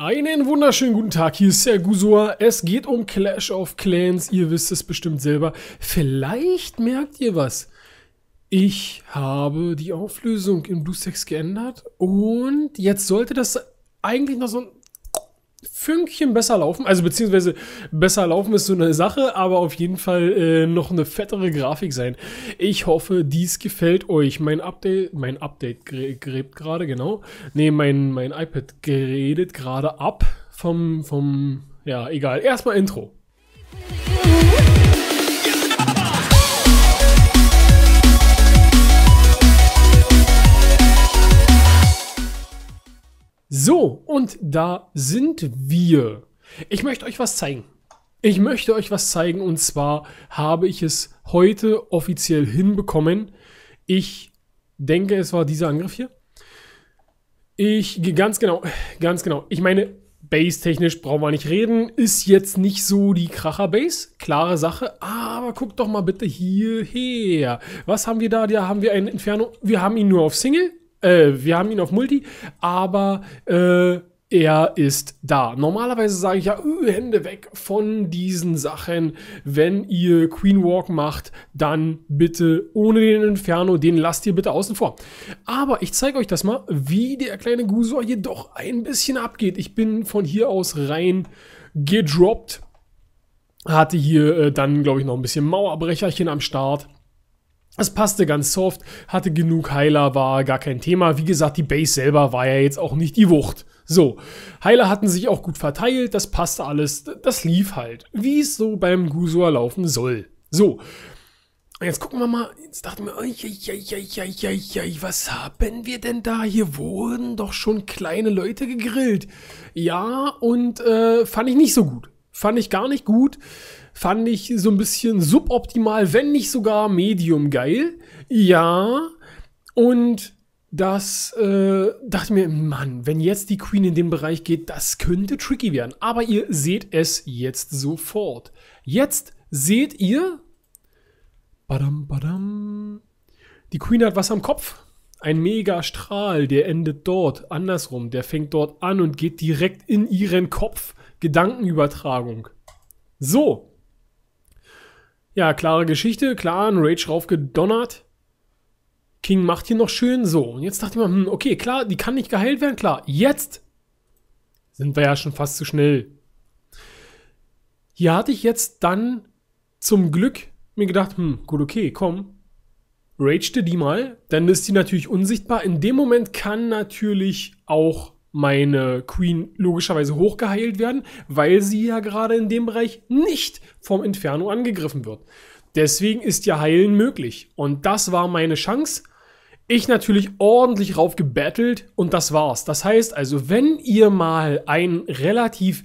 Einen wunderschönen guten Tag, hier ist der Gusua. Es geht um Clash of Clans, ihr wisst es bestimmt selber. Vielleicht merkt ihr was. Ich habe die Auflösung in BlueStacks geändert und jetzt sollte das eigentlich noch so ein Fünkchen besser laufen. Also beziehungsweise besser laufen ist so eine Sache, aber auf jeden Fall äh, noch eine fettere Grafik sein. Ich hoffe, dies gefällt euch. Mein Update, mein Update gräbt gerade, genau. Nee, mein, mein iPad geredet gerade ab vom, vom, ja, egal. Erstmal Intro. So, und da sind wir. Ich möchte euch was zeigen. Ich möchte euch was zeigen und zwar habe ich es heute offiziell hinbekommen. Ich denke, es war dieser Angriff hier. Ich, gehe ganz genau, ganz genau. Ich meine, Base-technisch brauchen wir nicht reden. Ist jetzt nicht so die Kracher-Base. Klare Sache. Aber guckt doch mal bitte hierher. Was haben wir da? Da haben wir einen Inferno. Wir haben ihn nur auf Single. Äh, wir haben ihn auf Multi, aber äh, er ist da. Normalerweise sage ich ja, öh, Hände weg von diesen Sachen. Wenn ihr Queen Walk macht, dann bitte ohne den Inferno, den lasst ihr bitte außen vor. Aber ich zeige euch das mal, wie der kleine Gusor hier doch ein bisschen abgeht. Ich bin von hier aus rein gedroppt. Hatte hier äh, dann, glaube ich, noch ein bisschen Mauerbrecherchen am Start. Es passte ganz soft, hatte genug Heiler, war gar kein Thema. Wie gesagt, die Base selber war ja jetzt auch nicht die Wucht. So, Heiler hatten sich auch gut verteilt, das passte alles, das lief halt, wie es so beim Gusua laufen soll. So, und jetzt gucken wir mal, jetzt dachte ich mir, oi, was haben wir denn da? Hier wurden doch schon kleine Leute gegrillt. Ja, und äh, fand ich nicht so gut. Fand ich gar nicht gut fand ich so ein bisschen suboptimal, wenn nicht sogar medium geil. Ja. Und das äh, dachte mir, Mann, wenn jetzt die Queen in den Bereich geht, das könnte tricky werden. Aber ihr seht es jetzt sofort. Jetzt seht ihr. Badam, badam. Die Queen hat was am Kopf. Ein mega Strahl, der endet dort. Andersrum, der fängt dort an und geht direkt in ihren Kopf. Gedankenübertragung. So. Ja, klare Geschichte, klar, ein Rage raufgedonnert. King macht hier noch schön. So, und jetzt dachte ich mir, hm, okay, klar, die kann nicht geheilt werden, klar. Jetzt sind wir ja schon fast zu schnell. Hier hatte ich jetzt dann zum Glück mir gedacht, hm, gut, okay, komm. Ragete die mal, dann ist die natürlich unsichtbar. In dem Moment kann natürlich auch meine Queen logischerweise hochgeheilt werden, weil sie ja gerade in dem Bereich nicht vom Inferno angegriffen wird. Deswegen ist ja Heilen möglich. Und das war meine Chance. Ich natürlich ordentlich rauf gebettelt und das war's. Das heißt also, wenn ihr mal einen relativ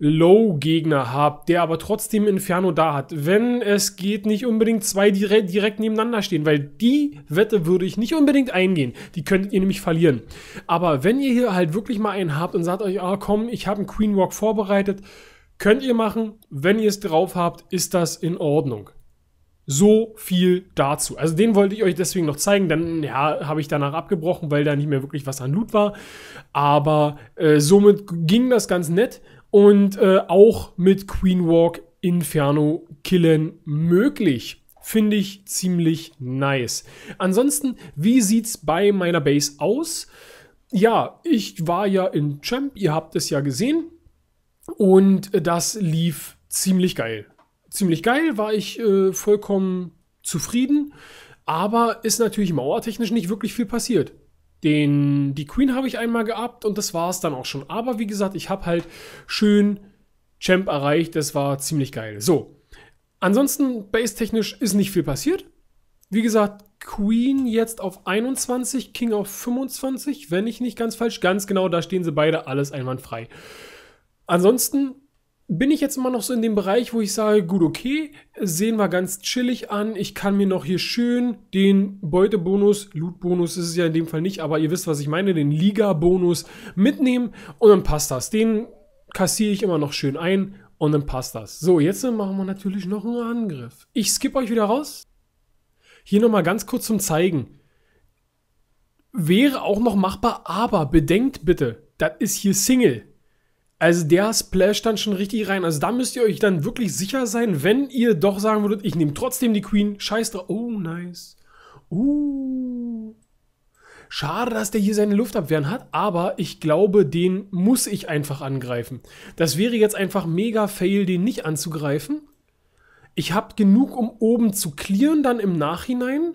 Low-Gegner habt, der aber trotzdem Inferno da hat, wenn es geht, nicht unbedingt zwei direkt, direkt nebeneinander stehen, weil die Wette würde ich nicht unbedingt eingehen. Die könntet ihr nämlich verlieren. Aber wenn ihr hier halt wirklich mal einen habt und sagt euch, ah komm, ich habe einen Queen Walk vorbereitet, könnt ihr machen. Wenn ihr es drauf habt, ist das in Ordnung. So viel dazu. Also den wollte ich euch deswegen noch zeigen. Dann ja, habe ich danach abgebrochen, weil da nicht mehr wirklich was an Loot war. Aber äh, somit ging das ganz nett und äh, auch mit Queen Walk Inferno killen möglich. Finde ich ziemlich nice. Ansonsten, wie sieht es bei meiner Base aus? Ja, ich war ja in Champ, ihr habt es ja gesehen. Und äh, das lief ziemlich geil. Ziemlich geil, war ich äh, vollkommen zufrieden. Aber ist natürlich mauertechnisch nicht wirklich viel passiert. Den, die Queen habe ich einmal geabt und das war es dann auch schon. Aber wie gesagt, ich habe halt schön Champ erreicht. Das war ziemlich geil. So. Ansonsten, base-technisch ist nicht viel passiert. Wie gesagt, Queen jetzt auf 21, King auf 25, wenn ich nicht ganz falsch. Ganz genau, da stehen sie beide alles einwandfrei. Ansonsten bin ich jetzt immer noch so in dem Bereich, wo ich sage, gut, okay, sehen wir ganz chillig an. Ich kann mir noch hier schön den Beutebonus, Lootbonus ist es ja in dem Fall nicht, aber ihr wisst, was ich meine, den Liga-Bonus mitnehmen und dann passt das. Den kassiere ich immer noch schön ein und dann passt das. So, jetzt machen wir natürlich noch einen Angriff. Ich skippe euch wieder raus. Hier nochmal ganz kurz zum Zeigen. Wäre auch noch machbar, aber bedenkt bitte, das ist hier Single. Also der Splash dann schon richtig rein. Also da müsst ihr euch dann wirklich sicher sein, wenn ihr doch sagen würdet, ich nehme trotzdem die Queen. Scheiß drauf. Oh, nice. Uh. Schade, dass der hier seine Luftabwehren hat, aber ich glaube, den muss ich einfach angreifen. Das wäre jetzt einfach mega fail, den nicht anzugreifen. Ich habe genug, um oben zu clearen dann im Nachhinein.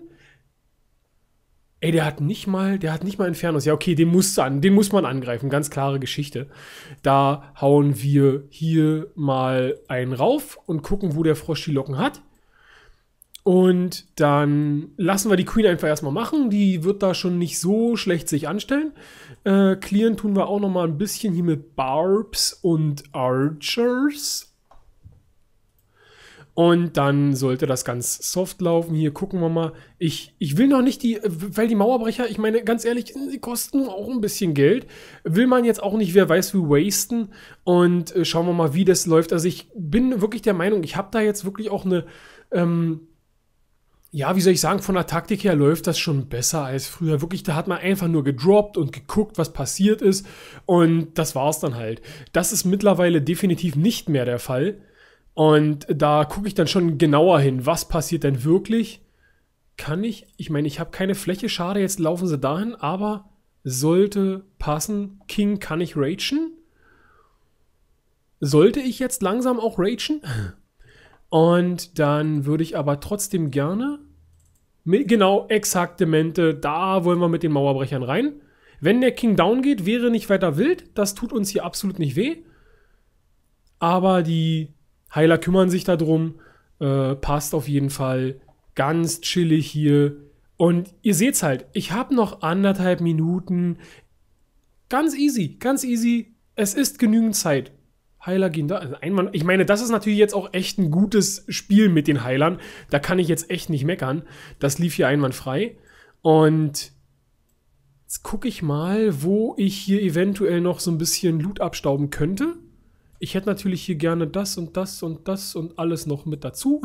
Ey, der hat nicht mal, der hat nicht mal Infernos. Ja, okay, den muss, an, den muss man angreifen. Ganz klare Geschichte. Da hauen wir hier mal einen rauf und gucken, wo der Frosch die Locken hat. Und dann lassen wir die Queen einfach erstmal machen. Die wird da schon nicht so schlecht sich anstellen. Äh, clearen tun wir auch noch mal ein bisschen hier mit Barbs und Archers. Und dann sollte das ganz soft laufen. Hier gucken wir mal. Ich, ich will noch nicht die, weil die Mauerbrecher, ich meine, ganz ehrlich, die kosten auch ein bisschen Geld. Will man jetzt auch nicht, wer weiß, wie wasten. Und äh, schauen wir mal, wie das läuft. Also ich bin wirklich der Meinung, ich habe da jetzt wirklich auch eine, ähm, ja, wie soll ich sagen, von der Taktik her läuft das schon besser als früher. Wirklich, da hat man einfach nur gedroppt und geguckt, was passiert ist. Und das war es dann halt. Das ist mittlerweile definitiv nicht mehr der Fall. Und da gucke ich dann schon genauer hin, was passiert denn wirklich? Kann ich, ich meine, ich habe keine Fläche, schade, jetzt laufen sie dahin, aber sollte passen. King kann ich ragen. Sollte ich jetzt langsam auch ragen? Und dann würde ich aber trotzdem gerne, genau, exakt da wollen wir mit den Mauerbrechern rein. Wenn der King down geht, wäre nicht weiter wild. Das tut uns hier absolut nicht weh. Aber die Heiler kümmern sich darum. Äh, passt auf jeden Fall. Ganz chillig hier. Und ihr seht's halt, ich habe noch anderthalb Minuten. Ganz easy, ganz easy. Es ist genügend Zeit. Heiler gehen da. Also Einwand. Ich meine, das ist natürlich jetzt auch echt ein gutes Spiel mit den Heilern. Da kann ich jetzt echt nicht meckern. Das lief hier einwandfrei. Und jetzt gucke ich mal, wo ich hier eventuell noch so ein bisschen Loot abstauben könnte ich hätte natürlich hier gerne das und das und das und alles noch mit dazu.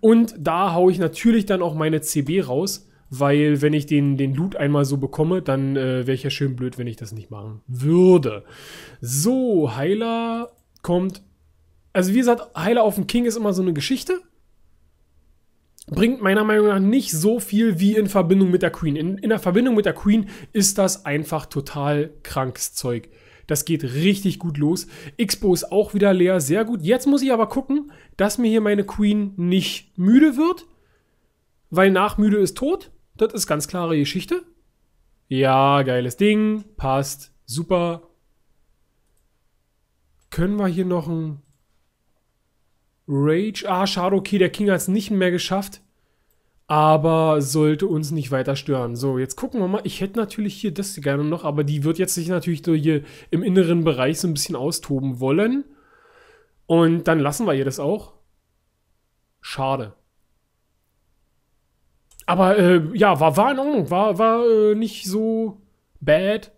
Und da haue ich natürlich dann auch meine CB raus, weil wenn ich den, den Loot einmal so bekomme, dann äh, wäre ich ja schön blöd, wenn ich das nicht machen würde. So, Heiler kommt. Also wie gesagt, Heiler auf dem King ist immer so eine Geschichte bringt meiner Meinung nach nicht so viel wie in Verbindung mit der Queen. In, in der Verbindung mit der Queen ist das einfach total krankes Zeug. Das geht richtig gut los. Expo ist auch wieder leer, sehr gut. Jetzt muss ich aber gucken, dass mir hier meine Queen nicht müde wird, weil nach müde ist tot. Das ist ganz klare Geschichte. Ja, geiles Ding, passt, super. Können wir hier noch ein Rage? Ah, schade, okay, der King hat es nicht mehr geschafft aber sollte uns nicht weiter stören. So, jetzt gucken wir mal. Ich hätte natürlich hier das gerne noch, aber die wird jetzt sich natürlich hier im inneren Bereich so ein bisschen austoben wollen. Und dann lassen wir ihr das auch. Schade. Aber äh, ja, war, war in Ordnung. War, war äh, nicht so bad.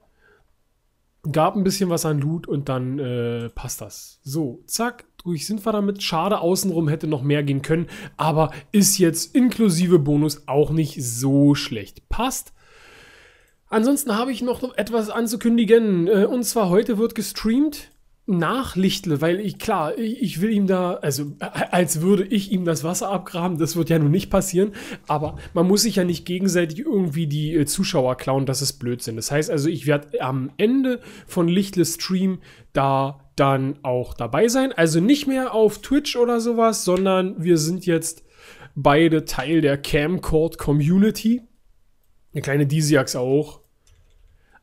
Gab ein bisschen was an Loot und dann äh, passt das. So, zack, durch sind wir damit. Schade, außenrum hätte noch mehr gehen können, aber ist jetzt inklusive Bonus auch nicht so schlecht. Passt. Ansonsten habe ich noch etwas anzukündigen. Äh, und zwar heute wird gestreamt nachlichtle, weil ich, klar, ich will ihm da, also als würde ich ihm das Wasser abgraben, das wird ja nun nicht passieren, aber man muss sich ja nicht gegenseitig irgendwie die äh, Zuschauer klauen, das ist Blödsinn. Das heißt also, ich werde am Ende von Lichtles Stream da dann auch dabei sein. Also nicht mehr auf Twitch oder sowas, sondern wir sind jetzt beide Teil der Camcord Community. Eine kleine Disiax auch.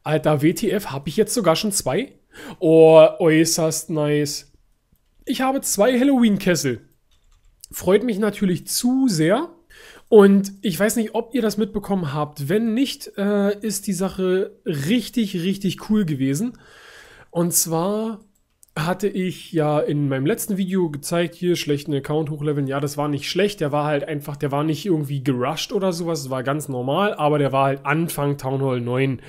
Alter, WTF, habe ich jetzt sogar schon zwei? Oh, äußerst oh, nice. Ich habe zwei Halloween-Kessel. Freut mich natürlich zu sehr. Und ich weiß nicht, ob ihr das mitbekommen habt. Wenn nicht, äh, ist die Sache richtig, richtig cool gewesen. Und zwar hatte ich ja in meinem letzten Video gezeigt, hier schlechten Account hochleveln. Ja, das war nicht schlecht. Der war halt einfach, der war nicht irgendwie gerusht oder sowas. Das war ganz normal, aber der war halt Anfang Town Hall 9.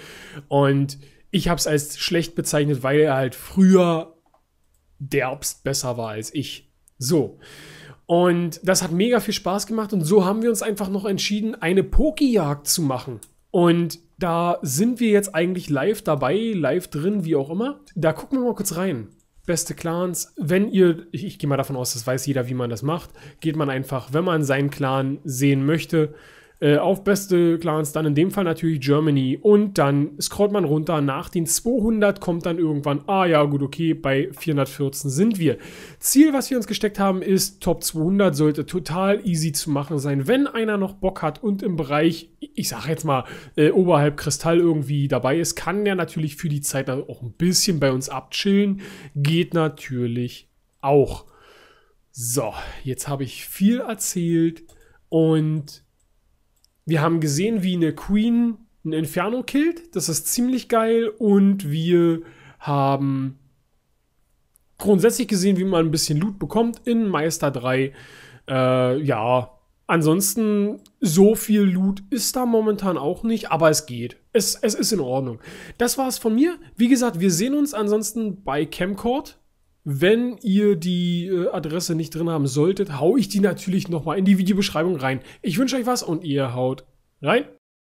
Und ich habe es als schlecht bezeichnet, weil er halt früher derbst besser war als ich. So. Und das hat mega viel Spaß gemacht und so haben wir uns einfach noch entschieden, eine Pokijagd zu machen. Und da sind wir jetzt eigentlich live dabei, live drin, wie auch immer. Da gucken wir mal kurz rein. Beste Clans, wenn ihr, ich, ich gehe mal davon aus, das weiß jeder, wie man das macht, geht man einfach, wenn man seinen Clan sehen möchte, äh, auf beste Clans dann in dem Fall natürlich Germany. Und dann scrollt man runter. Nach den 200 kommt dann irgendwann, ah ja, gut, okay, bei 414 sind wir. Ziel, was wir uns gesteckt haben, ist Top 200 sollte total easy zu machen sein. Wenn einer noch Bock hat und im Bereich, ich sag jetzt mal, äh, oberhalb Kristall irgendwie dabei ist, kann der natürlich für die Zeit auch ein bisschen bei uns abchillen. Geht natürlich auch. So, jetzt habe ich viel erzählt und wir haben gesehen, wie eine Queen ein Inferno killt. Das ist ziemlich geil. Und wir haben grundsätzlich gesehen, wie man ein bisschen Loot bekommt in Meister 3. Äh, ja, ansonsten so viel Loot ist da momentan auch nicht, aber es geht. Es, es ist in Ordnung. Das war es von mir. Wie gesagt, wir sehen uns ansonsten bei Camcord wenn ihr die äh, Adresse nicht drin haben solltet, hau ich die natürlich nochmal in die Videobeschreibung rein. Ich wünsche euch was und ihr haut rein.